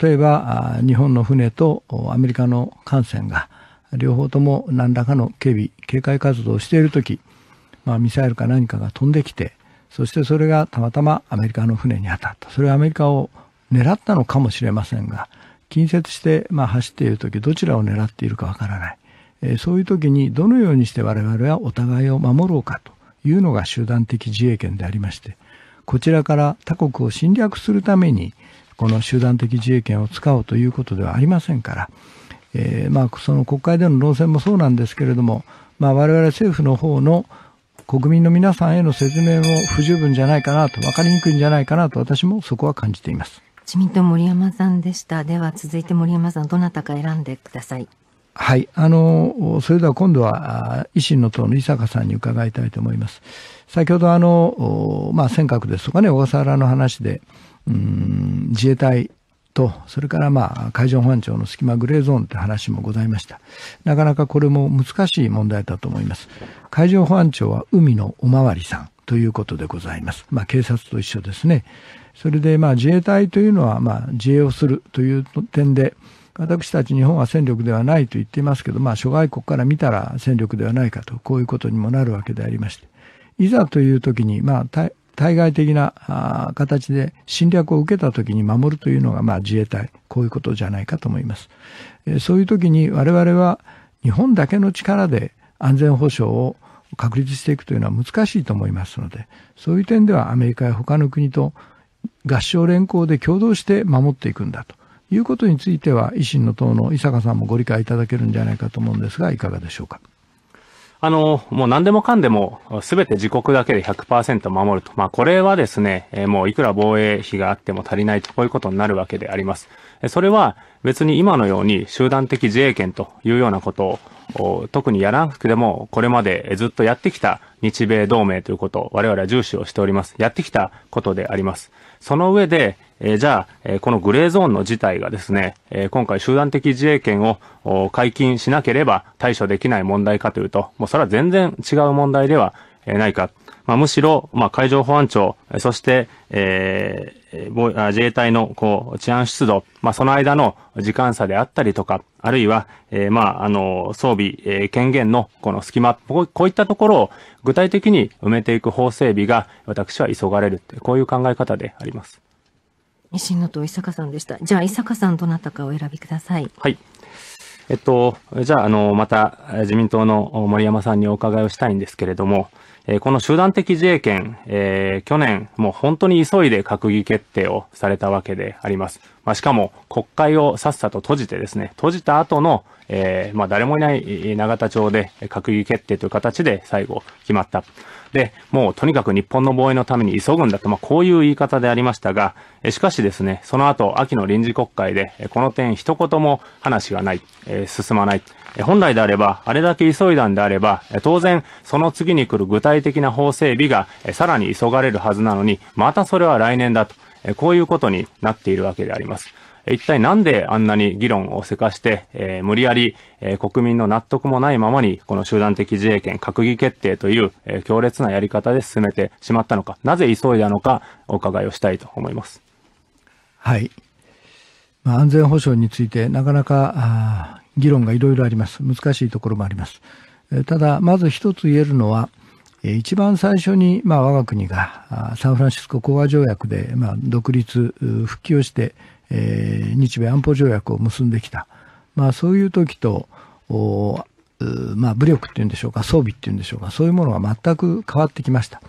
例えば日本の船とアメリカの艦船が両方とも何らかの警備警戒活動をしている時、まあ、ミサイルか何かが飛んできてそしてそれがたまたまアメリカの船に当たったそれはアメリカを狙ったのかもしれませんが近接して、まあ、走っている時どちらを狙っているかわからない、えー、そういう時にどのようにして我々はお互いを守ろうかというのが集団的自衛権でありましてこちらから他国を侵略するためにこの集団的自衛権を使おうということではありませんから、えー、まあ、その国会での論戦もそうなんですけれども、まあ、我々政府の方の国民の皆さんへの説明も不十分じゃないかなと、分かりにくいんじゃないかなと、私もそこは感じています。自民党森山さんでした。では続いて森山さん、どなたか選んでください。はい、あの、それでは今度は維新の党の伊坂さんに伺いたいと思います。先ほどあの、まあ、尖閣ですとかね、小笠原の話で、うん自衛隊と、それからまあ海上保安庁の隙間グレーゾーンって話もございました。なかなかこれも難しい問題だと思います。海上保安庁は海のおまわりさんということでございます。まあ警察と一緒ですね。それでまあ自衛隊というのはまあ自衛をするという点で、私たち日本は戦力ではないと言っていますけど、まあ諸外国から見たら戦力ではないかと、こういうことにもなるわけでありまして。いざという時に、まあ、対外的な形で侵略を受けた時に守るというのが、まあ、自衛隊、こういうことじゃないかと思います。そういう時に我々は日本だけの力で安全保障を確立していくというのは難しいと思いますので、そういう点ではアメリカや他の国と合唱連行で共同して守っていくんだということについては、維新の党の伊坂さんもご理解いただけるんじゃないかと思うんですが、いかがでしょうか。あの、もう何でもかんでも、すべて自国だけで100%守ると。まあ、これはですね、もういくら防衛費があっても足りないと、こういうことになるわけであります。それは別に今のように集団的自衛権というようなことを、特にやらなくても、これまでずっとやってきた日米同盟ということを我々は重視をしております。やってきたことであります。その上で、えー、じゃあ、えー、このグレーゾーンの事態がですね、えー、今回集団的自衛権を解禁しなければ対処できない問題かというと、もうそれは全然違う問題ではないか。まあ、むしろ、まあ、海上保安庁、そして、え防衛自衛隊のこう治安出動、まあ、その間の時間差であったりとか、あるいは、えー、まあ、あの、装備、えー、権限のこの隙間、こういったところを具体的に埋めていく法整備が私は急がれるって、こういう考え方であります。維新の党、伊坂さんでした。じゃあ、伊坂さん、どなたかお選びください。はい。えっと、じゃあ、あの、また、自民党の森山さんにお伺いをしたいんですけれども、えこの集団的自衛権、えー、去年、もう本当に急いで閣議決定をされたわけであります。まあ、しかも、国会をさっさと閉じてですね、閉じた後の、えー、まあ、誰もいない永田町で閣議決定という形で最後決まった。で、もうとにかく日本の防衛のために急ぐんだと、まあ、こういう言い方でありましたが、しかしですね、その後、秋の臨時国会で、この点一言も話がない、えー、進まない。本来であれば、あれだけ急いだんであれば、当然、その次に来る具体的な法整備がさらに急がれるはずなのに、またそれは来年だと、こういうことになっているわけであります。一体なんであんなに議論をせかして、えー、無理やり、えー、国民の納得もないままに、この集団的自衛権閣議決定という、えー、強烈なやり方で進めてしまったのか、なぜ急いだのか、お伺いをしたいと思います。はい。まあ、安全保障について、なかなか、議論がいろいろあります。難しいところもあります。ただ、まず一つ言えるのは、一番最初に、まあ、我が国がサンフランシスコ講和条約で、まあ、独立、復帰をして、えー、日米安保条約を結んできた。まあ、そういう時と、まあ、武力っていうんでしょうか、装備っていうんでしょうか、そういうものが全く変わってきました。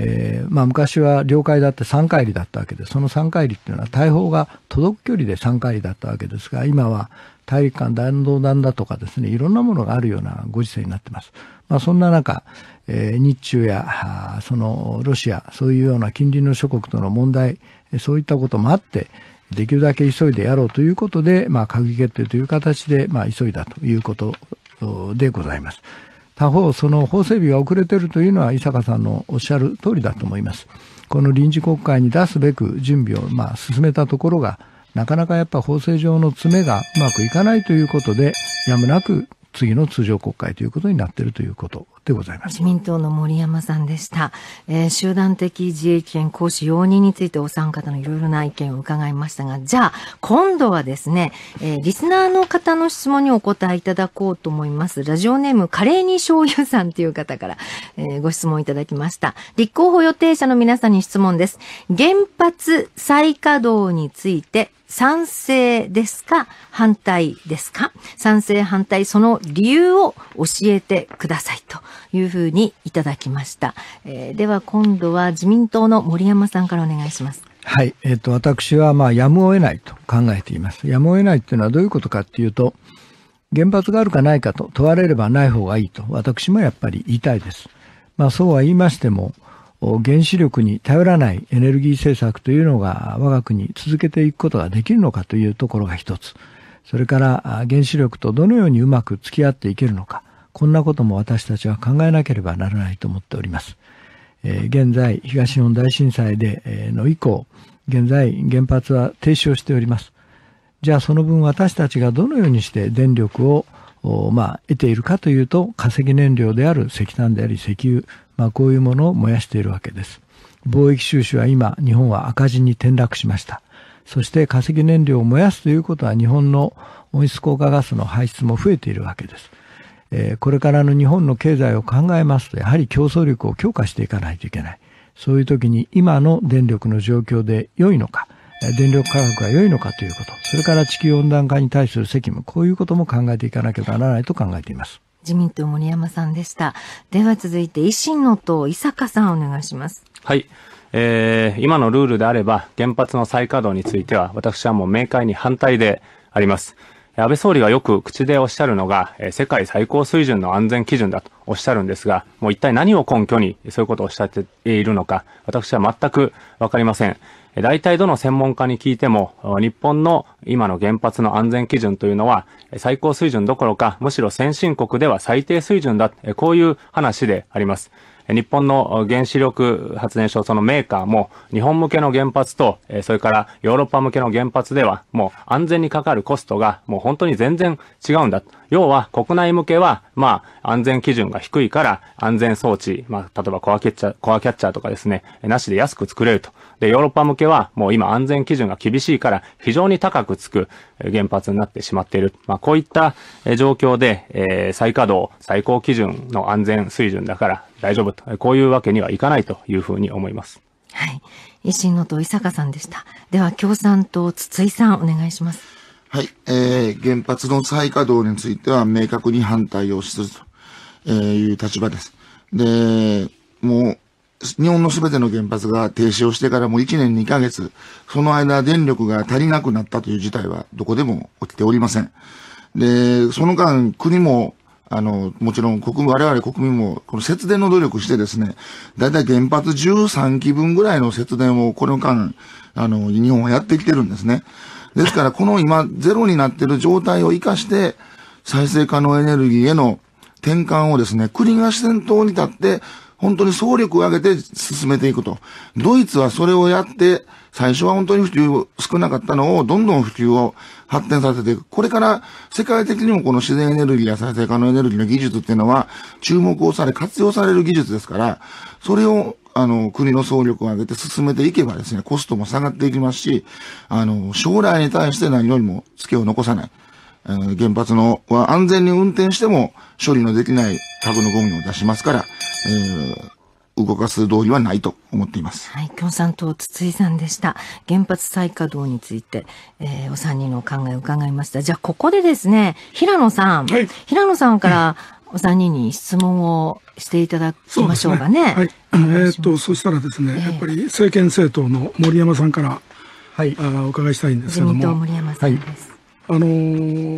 えー、まあ、昔は領海だって3回りだったわけでその3回りっていうのは大砲が届く距離で3回里だったわけですが今は大陸間弾道弾だとかですねいろんなものがあるようなご時世になってます。まあ、そんな中、えー、日中やそのロシアそういうような近隣の諸国との問題そういったこともあってできるだけ急いでやろうということで、まあ、閣議決定という形で、まあ、急いだということでございます。他方、その法整備が遅れてるというのは、伊坂さんのおっしゃる通りだと思います。この臨時国会に出すべく準備を、まあ、進めたところが、なかなかやっぱ法制上の詰めがうまくいかないということで、やむなく次の通常国会ということになっているということでございます自民党の森山さんでした、えー、集団的自衛権行使容認についてお三方のいろいろな意見を伺いましたがじゃあ今度はですね、えー、リスナーの方の質問にお答えいただこうと思いますラジオネームカレーに醤油さんという方から、えー、ご質問いただきました立候補予定者の皆さんに質問です原発再稼働について賛成ですか反対ですか賛成反対その理由を教えてくださいというふうにいただきました。えー、では今度は自民党の森山さんからお願いします。はい、えっ、ー、と、私はまあやむを得ないと考えています。やむを得ないっていうのはどういうことかっていうと、原発があるかないかと問われればない方がいいと私もやっぱり言いたいです。まあそうは言いましても、原子力に頼らないエネルギー政策というのが我が国続けていくことができるのかというところが一つ。それから原子力とどのようにうまく付き合っていけるのか。こんなことも私たちは考えなければならないと思っております。え現在、東日本大震災で、の以降、現在原発は停止をしております。じゃあその分私たちがどのようにして電力をまあ、得ているかというと化石燃料である石炭であり石油まあ、こういうものを燃やしているわけです。貿易収支は今、日本は赤字に転落しました。そして化石燃料を燃やすということは日本の温室効果ガスの排出も増えているわけです。えー、これからの日本の経済を考えますと、やはり競争力を強化していかないといけない。そういう時に今の電力の状況で良いのか、電力価格が良いのかということ、それから地球温暖化に対する責務、こういうことも考えていかなければならないと考えています。自民党森山さんでした。では続いて維新の党、伊坂さんお願いします。はい。えー、今のルールであれば原発の再稼働については私はもう明快に反対であります。安倍総理がよく口でおっしゃるのが、えー、世界最高水準の安全基準だとおっしゃるんですが、もう一体何を根拠にそういうことをおっしゃっているのか、私は全くわかりません。大体どの専門家に聞いても、日本の今の原発の安全基準というのは、最高水準どころか、むしろ先進国では最低水準だ、こういう話であります。日本の原子力発電所、そのメーカーも、日本向けの原発と、それからヨーロッパ向けの原発では、もう安全にかかるコストが、もう本当に全然違うんだ。要は、国内向けは、まあ、安全基準が低いから、安全装置、まあ、例えばコアキャッチャー、コアキャッチャーとかですね、なしで安く作れると。で、ヨーロッパ向けは、もう今安全基準が厳しいから、非常に高くつく原発になってしまっている。まあ、こういった状況で、えー、再稼働、最高基準の安全水準だから、大丈夫と、こういうわけにはいかないというふうに思います。はい。維新の党、伊坂さんでした。では、共産党、筒井さん、お願いします。はい。えー、原発の再稼働については明確に反対をするという立場です。で、もう、日本のすべての原発が停止をしてからもう1年2ヶ月、その間電力が足りなくなったという事態はどこでも起きておりません。で、その間国もあの、もちろん国民、我々国民も、この節電の努力してですね、だいたい原発13基分ぐらいの節電をこの間、あの、日本はやってきてるんですね。ですから、この今、ゼロになってる状態を活かして、再生可能エネルギーへの転換をですね、国が先頭に立って、本当に総力を挙げて進めていくと。ドイツはそれをやって、最初は本当に普及少なかったのを、どんどん普及を発展させていく。これから世界的にもこの自然エネルギーや再生可能エネルギーの技術っていうのは、注目をされ、活用される技術ですから、それをあの、国の総力を挙げて進めていけばですね、コストも下がっていきますし、あの、将来に対して何よりも付けを残さない。えー、原発のは安全に運転しても処理のできないタグのゴミを出しますから、えー動かす道理はないと思っています。はい、共産党筒井さんでした。原発再稼働について、えー、お三人のお考えを伺いました。じゃあここでですね、平野さん、はい、平野さんからお三人に質問をしていただきましょうかね。ねはい、えっとそしたらですね、えー、やっぱり政権政党の森山さんから、はい、あお伺いしたいんですけども。森山さんです。はいあの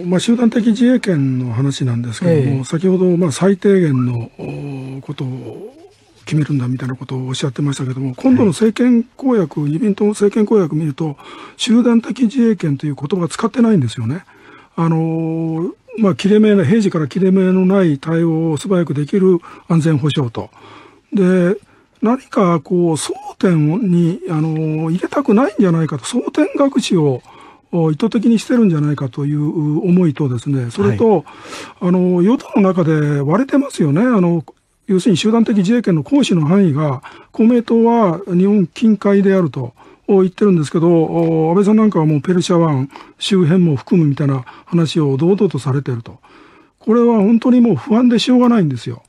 まあ、集団的自衛権の話なんですけども、え先ほど、まあ、最低限のことを決めるんだみたいなことをおっしゃってましたけども、今度の政権公約、自民党の政権公約見ると、集団的自衛権という言葉使ってないんですよね。あのまあ、切れ目の、平時から切れ目のない対応を素早くできる安全保障と。で、何かこう、争点に、あの入れたくないんじゃないかと、争点隠しを、意図的にしてるんじゃないかという思いとですね、それと、はい、あの、与党の中で割れてますよね。あの、要するに集団的自衛権の行使の範囲が、公明党は日本近海であると。言ってるんですけど、安倍さんなんかはもうペルシャ湾周辺も含むみたいな話を堂々とされてると。これは本当にもう不安でしょうがないんですよ。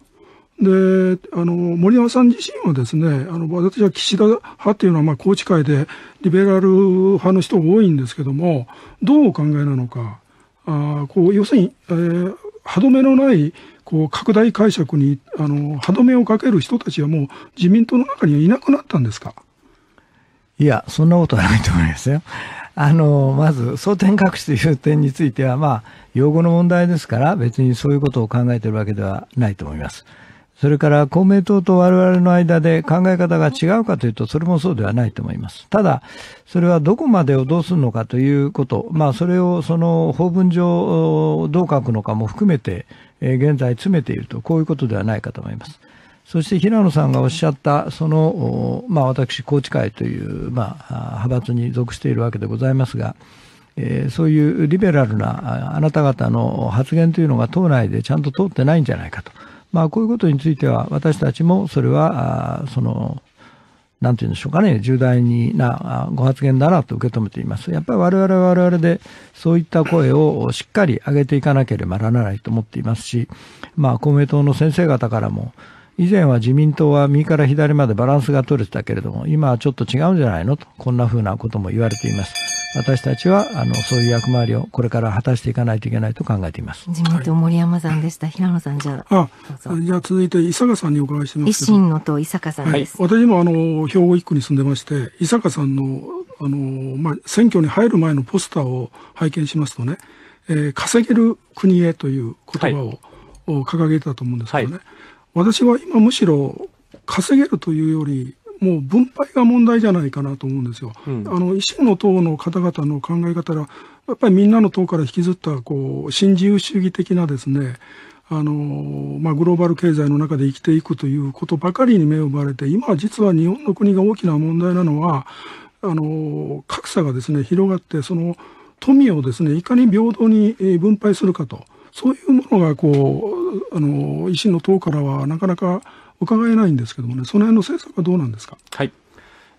で、あの、森山さん自身はですね、あの、私は岸田派っていうのは、まあ、宏池会でリベラル派の人が多いんですけども、どうお考えなのか、あこう、要するに、えー、歯止めのない、こう、拡大解釈に、あの、歯止めをかける人たちはもう自民党の中にはいなくなったんですかいや、そんなことはないと思いますよ。あの、まず、争点隠しという点については、まあ、用語の問題ですから、別にそういうことを考えてるわけではないと思います。それから公明党と我々の間で考え方が違うかというと、それもそうではないと思います。ただ、それはどこまでをどうするのかということ、まあ、それをその法文上どう書くのかも含めて、え現在詰めていると、こういうことではないかと思います。そして平野さんがおっしゃった、その、まあ、私、高知会という、まあ、派閥に属しているわけでございますが、えそういうリベラルなあなた方の発言というのが党内でちゃんと通ってないんじゃないかと。まあ、こういうことについては、私たちもそれは、その、なんて言うんでしょうかね、重大なご発言だなと受け止めています。やっぱり我々は我々でそういった声をしっかり上げていかなければならないと思っていますし、まあ公明党の先生方からも、以前は自民党は右から左までバランスが取れてたけれども、今はちょっと違うんじゃないのと、こんなふうなことも言われています。私たちはあのそういう役回りをこれから果たしていかないといけないと考えています自民党森山さんでした、はい、平野さんじゃあじゃあ続いて伊坂さんにお伺いします維新の党伊坂さん、はい、私もあの兵庫一区に住んでまして伊坂さんのあの、まあ、選挙に入る前のポスターを拝見しますとね、えー、稼げる国へという言葉を、はい、掲げたと思うんですけどね、はい私は今むしろ稼げるというより、もう分配が問題じゃないかなと思うんですよ。うん、あの維新の党の方々の考え方が、やっぱりみんなの党から引きずったこう新自由主義的なですね、あのまあ、グローバル経済の中で生きていくということばかりに目を奪われて、今実は日本の国が大きな問題なのは、あの格差がですね広がって、その富をですねいかに平等に分配するかと。そういうものがこうあの維新の党からはなかなか伺えないんですけどもね、その辺の政策はどうなんですか。はい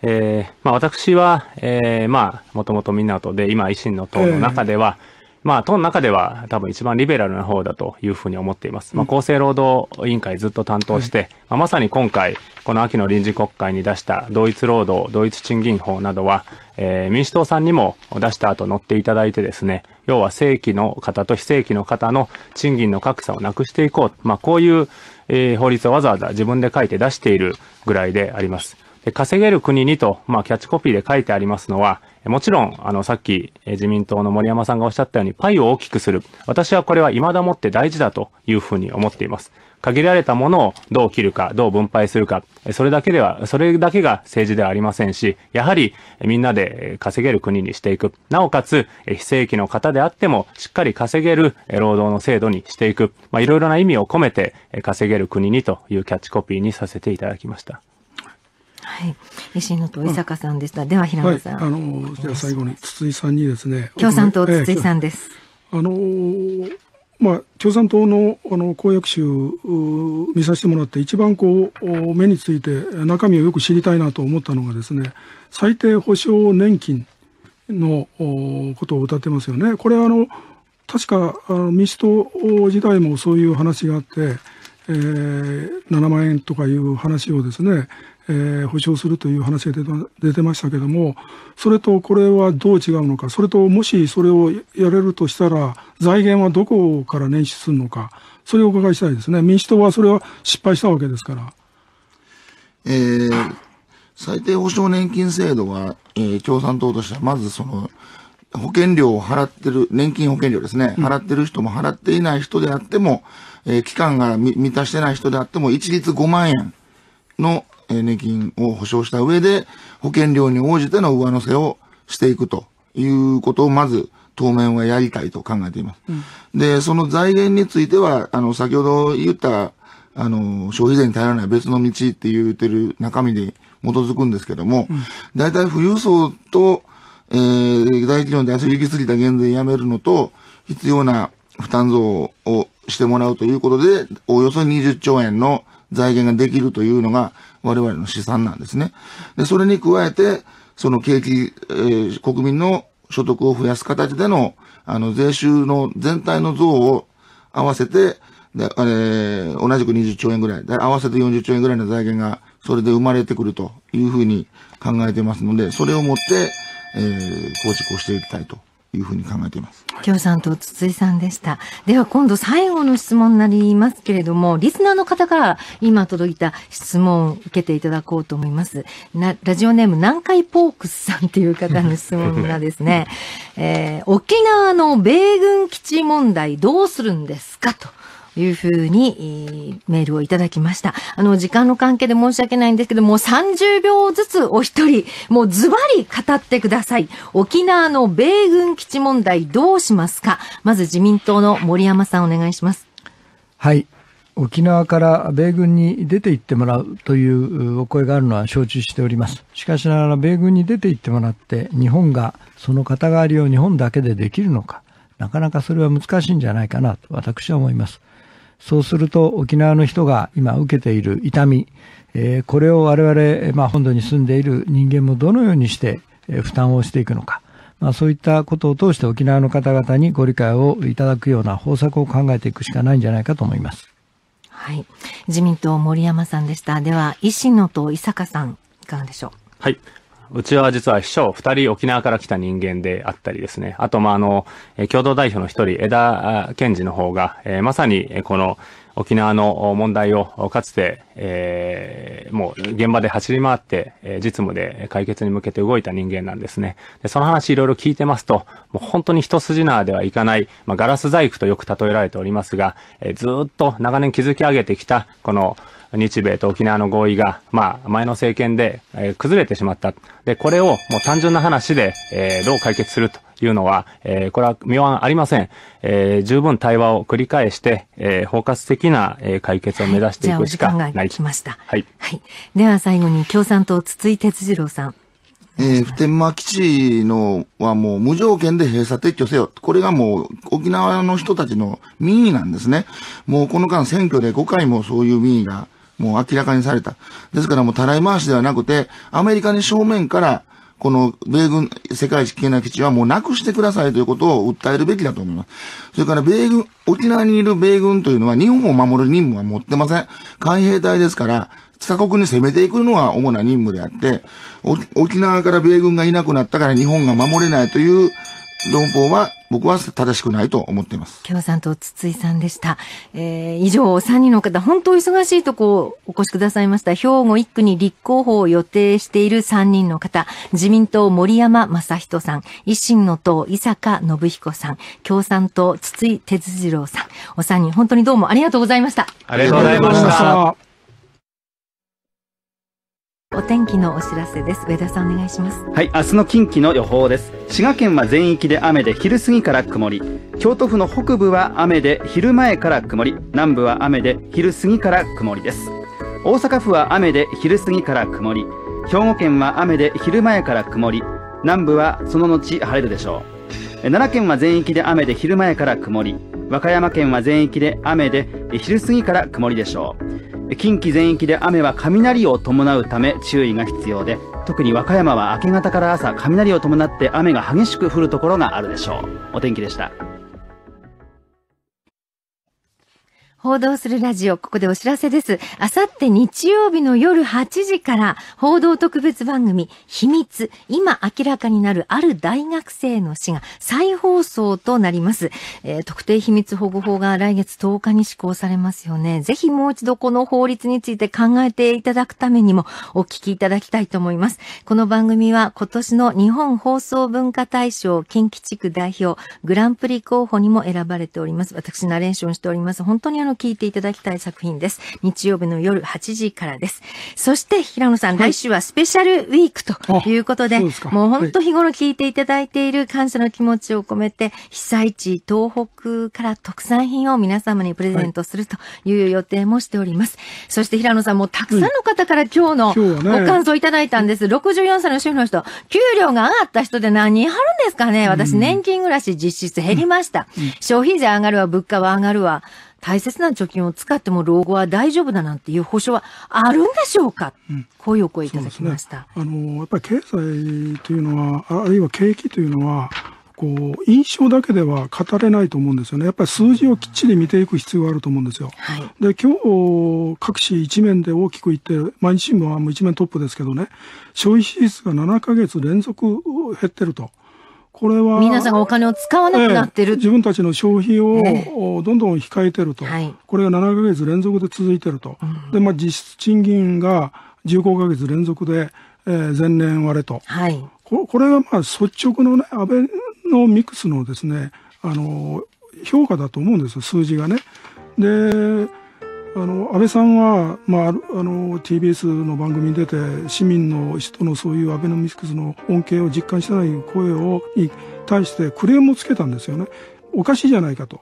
えーまあ、私は、えー、まあ、もともとみんなとで、今、維新の党の中では、まあ、党の中では多分一番リベラルな方だというふうに思っています。まあ、厚生労働委員会ずっと担当して、まあ、まさに今回、この秋の臨時国会に出した同一労働、同一賃金法などは、えー、民主党さんにも出した後乗っていただいてですね、要は正規の方と非正規の方の賃金の格差をなくしていこう。まあ、こういう、えー、法律をわざわざ自分で書いて出しているぐらいであります。稼げる国にと、まあ、キャッチコピーで書いてありますのは、もちろん、あの、さっき自民党の森山さんがおっしゃったように、パイを大きくする。私はこれは未だもって大事だというふうに思っています。限られたものをどう切るか、どう分配するか、それだけでは、それだけが政治ではありませんし、やはりみんなで稼げる国にしていく。なおかつ、非正規の方であっても、しっかり稼げる労働の制度にしていく。まあ、いろいろな意味を込めて、稼げる国にというキャッチコピーにさせていただきました。はい。維新の党、伊坂さんでした。では、平野さん。はい、あの、じゃ最後に筒井さんにですね。共産党、筒井さんです。あのまあ、共産党のあの公約集見させてもらって一番こう目について中身をよく知りたいなと思ったのがですね最低保障年金のことを謳ってますよね。これあの確かあの民主党時代もそういう話があって、えー、7万円とかいう話をですねえー、保障するという話が出てましたけども、それとこれはどう違うのか、それともしそれをやれるとしたら、財源はどこから捻出するのか、それをお伺いしたいですね。民主党はそれは失敗したわけですから。えー、最低保障年金制度は、えー、共産党としては、まずその、保険料を払ってる、年金保険料ですね、払ってる人も払っていない人であっても、えー、期間が満たしてない人であっても、一律5万円の、年金を保証した上で、保険料に応じての上乗せをしていくということをまず、当面はやりたいと考えています。うん、で、その財源については、あの、先ほど言った、あの、消費税に頼らない別の道って言ってる中身に基づくんですけども、うん、大体富裕層と、えー、大企業に対す行き過ぎた減税やめるのと、必要な負担増をしてもらうということで、およそ20兆円の財源ができるというのが、我々の資産なんですね。で、それに加えて、その景気、えー、国民の所得を増やす形での、あの、税収の全体の増を合わせて、で、えれ、同じく20兆円ぐらい、合わせて40兆円ぐらいの財源が、それで生まれてくるというふうに考えてますので、それをもって、えー、構築をしていきたいというふうに考えています。共さんと筒井さんでした。では今度最後の質問になりますけれども、リスナーの方から今届いた質問を受けていただこうと思います。なラジオネーム南海ポークスさんという方の質問がですね、えー、沖縄の米軍基地問題どうするんですかと。いうふうに、メールをいただきました。あの、時間の関係で申し訳ないんですけども、30秒ずつお一人、もうズバリ語ってください。沖縄の米軍基地問題どうしますかまず自民党の森山さんお願いします。はい。沖縄から米軍に出て行ってもらうというお声があるのは承知しております。しかしながら米軍に出て行ってもらって日本がその肩代わりを日本だけでできるのか、なかなかそれは難しいんじゃないかなと私は思います。そうすると沖縄の人が今受けている痛み、えー、これを我々、まあ、本土に住んでいる人間もどのようにして、え負担をしていくのか、まあ、そういったことを通して沖縄の方々にご理解をいただくような方策を考えていくしかないんじゃないかと思います。はい、自民党森山さんでした。では、維新の党伊坂さん、いかがでしょう。はい、うちは実は秘書二人沖縄から来た人間であったりですね。あと、まあ、あの、共同代表の一人、枝賢治の方が、えー、まさに、この、沖縄の問題をかつて、えー、もう現場で走り回って、実務で解決に向けて動いた人間なんですね。でその話いろいろ聞いてますと、もう本当に一筋縄ではいかない、まあ、ガラス細工とよく例えられておりますが、えー、ずっと長年築き上げてきた、この、日米と沖縄の合意が、まあ、前の政権で、えー、崩れてしまった。で、これをもう単純な話で、えー、どう解決すると。いうのは、えー、これは妙案ありません。えー、十分対話を繰り返して、えー、包括的な、えー、解決を目指していくしかない。はい、じました。はい。はい。では最後に共産党筒井哲次郎さん。えー、普天間基地のはもう無条件で閉鎖撤去せよ。これがもう沖縄の人たちの民意なんですね。もうこの間選挙で5回もそういう民意がもう明らかにされた。ですからもうたらい回しではなくて、アメリカに正面から、この米軍、世界一危険な基地はもうなくしてくださいということを訴えるべきだと思います。それから米軍、沖縄にいる米軍というのは日本を守る任務は持ってません。海兵隊ですから、他国に攻めていくのは主な任務であって、沖縄から米軍がいなくなったから日本が守れないという論法は僕は正しくないと思っています。京さんと筒井さんでした。えー、以上、3人の方、本当忙しいとこお越しくださいました。兵庫1区に立候補を予定している3人の方、自民党森山正人さん、維新の党伊坂信彦さん、共産党筒井哲次郎さん、お三人、本当にどうもありがとうございました。ありがとうございました。天気のお知らせです。上田さんお願いします。はい、明日の近畿の予報です。滋賀県は全域で雨で昼過ぎから曇り。京都府の北部は雨で昼前から曇り。南部は雨で昼過ぎから曇りです。大阪府は雨で昼過ぎから曇り。兵庫県は雨で昼前から曇り。南部はその後晴れるでしょう。奈良県は全域で雨で昼前から曇り。和歌山県は全域で雨で、昼過ぎから曇りでしょう。近畿全域で雨は雷を伴うため注意が必要で、特に和歌山は明け方から朝、雷を伴って雨が激しく降るところがあるでしょう。お天気でした。報道するラジオ、ここでお知らせです。あさって日曜日の夜8時から、報道特別番組、秘密、今明らかになるある大学生の死が再放送となります。えー、特定秘密保護法が来月10日に施行されますよね。ぜひもう一度この法律について考えていただくためにも、お聞きいただきたいと思います。この番組は今年の日本放送文化大賞近畿地区代表、グランプリ候補にも選ばれております。私ナレーションしております。本当にあの、聞いていただきたい作品です。日曜日の夜8時からです。そして平野さん、はい、来週はスペシャルウィークということで、でもう本当日頃聞いていただいている感謝の気持ちを込めて、被災地東北から特産品を皆様にプレゼントするという予定もしております。はい、そして平野さんもうたくさんの方から今日のご感想いただいたんです。64歳の主婦の人、給料が上がった人で何貼るんですかね私年金暮らし実質減りました。うんうん、消費税上がるわ、物価は上がるわ。大切な貯金を使っても老後は大丈夫だなんていう保証はあるんでしょうか、うん、こういうお声いただきました、ね、あのやっぱり経済というのはあるいは景気というのはこう印象だけでは語れないと思うんですよね、やっぱり数字をきっちり見ていく必要があると思うんですよ。はい、で今日各紙一面で大きく言って、毎日新聞はもう一面トップですけどね、消費支出が7か月連続減ってると。これは皆さんがお金を使わなくなってる、えー、自分たちの消費をどんどん控えてると、はい、これが7ヶ月連続で続いてると、うん、でまあ、実質賃金が15ヶ月連続で、えー、前年割れと、はい、ここれがまあ率直のねアベノミクスのですねあの評価だと思うんです数字がね。であの安倍さんは、まあ、あの TBS の番組に出て市民の人のそういうアベノミクスの恩恵を実感してない声をに対してクレームをつけたんですよねおかしいじゃないかと。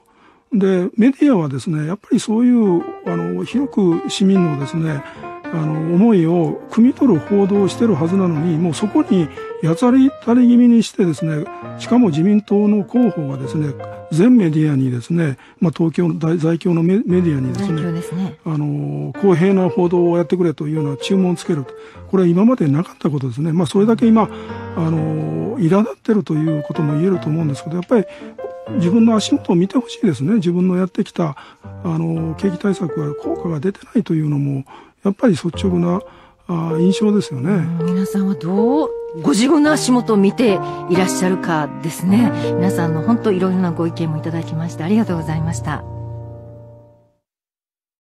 でメディアはですねやっぱりそういうあの広く市民のですねあの思いを汲み取る報道をしてるはずなのに、もうそこにやつりたり気味にしてですね、しかも自民党の候補がですね、全メディアにですね、まあ、東京の在京のメディアにですね、ですねあの、公平な報道をやってくれというような注文をつけると。これは今までなかったことですね。まあ、それだけ今、あの、苛立ってるということも言えると思うんですけど、やっぱり自分の足元を見てほしいですね。自分のやってきた、あの、景気対策は効果が出てないというのも、やっぱり率直なあ印象ですよね皆さんはどうご自分の足元を見ていらっしゃるかですね皆さんの本当いろいろなご意見もいただきましてありがとうございました。